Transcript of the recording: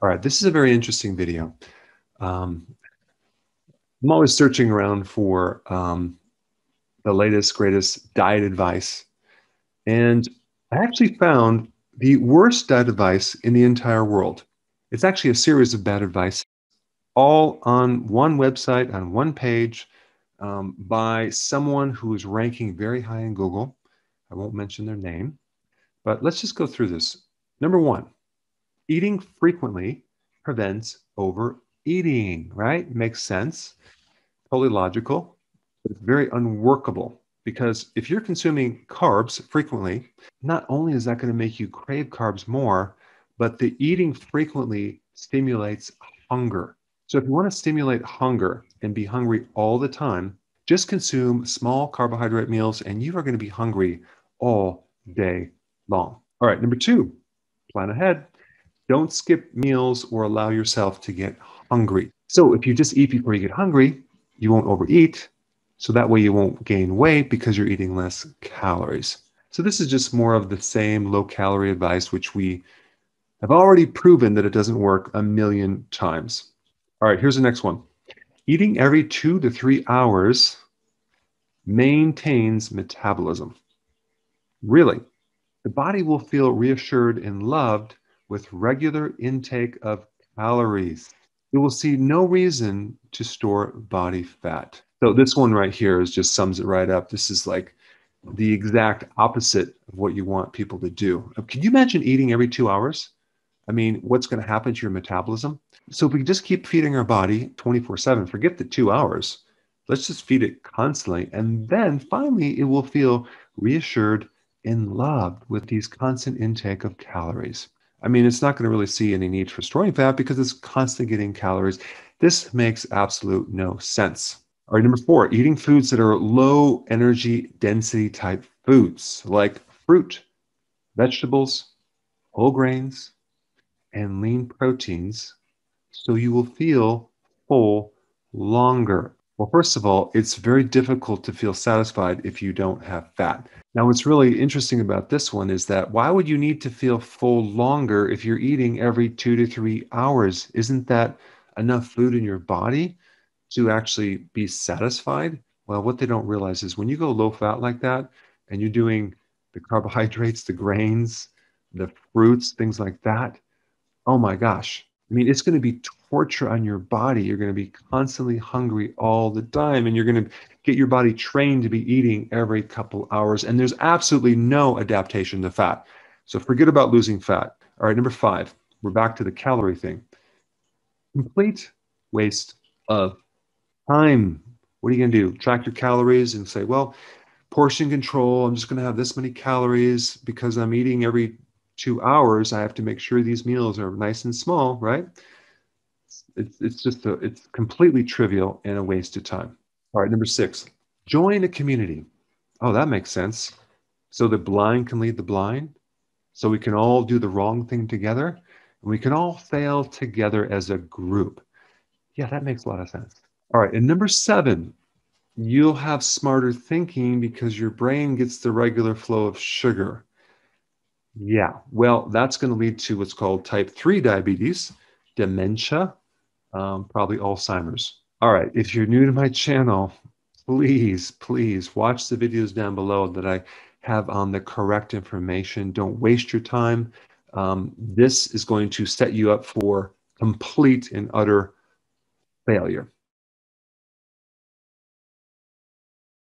All right, this is a very interesting video. Um, I'm always searching around for um, the latest, greatest diet advice. And I actually found the worst diet advice in the entire world. It's actually a series of bad advice, all on one website, on one page, um, by someone who is ranking very high in Google. I won't mention their name, but let's just go through this. Number one, eating frequently prevents overeating, right? Makes sense. Totally logical, but it's very unworkable because if you're consuming carbs frequently, not only is that going to make you crave carbs more, but the eating frequently stimulates hunger. So if you want to stimulate hunger and be hungry all the time, just consume small carbohydrate meals and you are going to be hungry all day long. All right, number two, plan ahead. Don't skip meals or allow yourself to get hungry. So if you just eat before you get hungry, you won't overeat. So that way you won't gain weight because you're eating less calories. So this is just more of the same low calorie advice, which we have already proven that it doesn't work a million times. All right, here's the next one. Eating every two to three hours maintains metabolism. Really, the body will feel reassured and loved with regular intake of calories. You will see no reason to store body fat. So, this one right here is just sums it right up. This is like the exact opposite of what you want people to do. Uh, can you imagine eating every two hours? I mean, what's going to happen to your metabolism? So, if we just keep feeding our body 24 7, forget the two hours, let's just feed it constantly. And then finally, it will feel reassured and loved with these constant intake of calories. I mean, it's not going to really see any need for storing fat because it's constantly getting calories. This makes absolute no sense. All right, number four, eating foods that are low energy density type foods like fruit, vegetables, whole grains, and lean proteins, so you will feel full longer. Well, first of all, it's very difficult to feel satisfied if you don't have fat. Now, what's really interesting about this one is that why would you need to feel full longer if you're eating every two to three hours? Isn't that enough food in your body to actually be satisfied? Well, what they don't realize is when you go low fat like that and you're doing the carbohydrates, the grains, the fruits, things like that, oh my gosh, I mean, it's going to be torture on your body. You're going to be constantly hungry all the time, and you're going to get your body trained to be eating every couple hours. And there's absolutely no adaptation to fat. So forget about losing fat. All right, number five, we're back to the calorie thing. Complete waste of time. What are you going to do? Track your calories and say, well, portion control. I'm just going to have this many calories because I'm eating every two hours, I have to make sure these meals are nice and small, right? It's, it's just, a, it's completely trivial and a waste of time. All right, number six, join a community. Oh, that makes sense. So the blind can lead the blind. So we can all do the wrong thing together. And we can all fail together as a group. Yeah, that makes a lot of sense. All right, and number seven, you'll have smarter thinking because your brain gets the regular flow of sugar. Yeah, well, that's going to lead to what's called type 3 diabetes, dementia, um, probably Alzheimer's. All right, if you're new to my channel, please, please watch the videos down below that I have on the correct information. Don't waste your time. Um, this is going to set you up for complete and utter failure.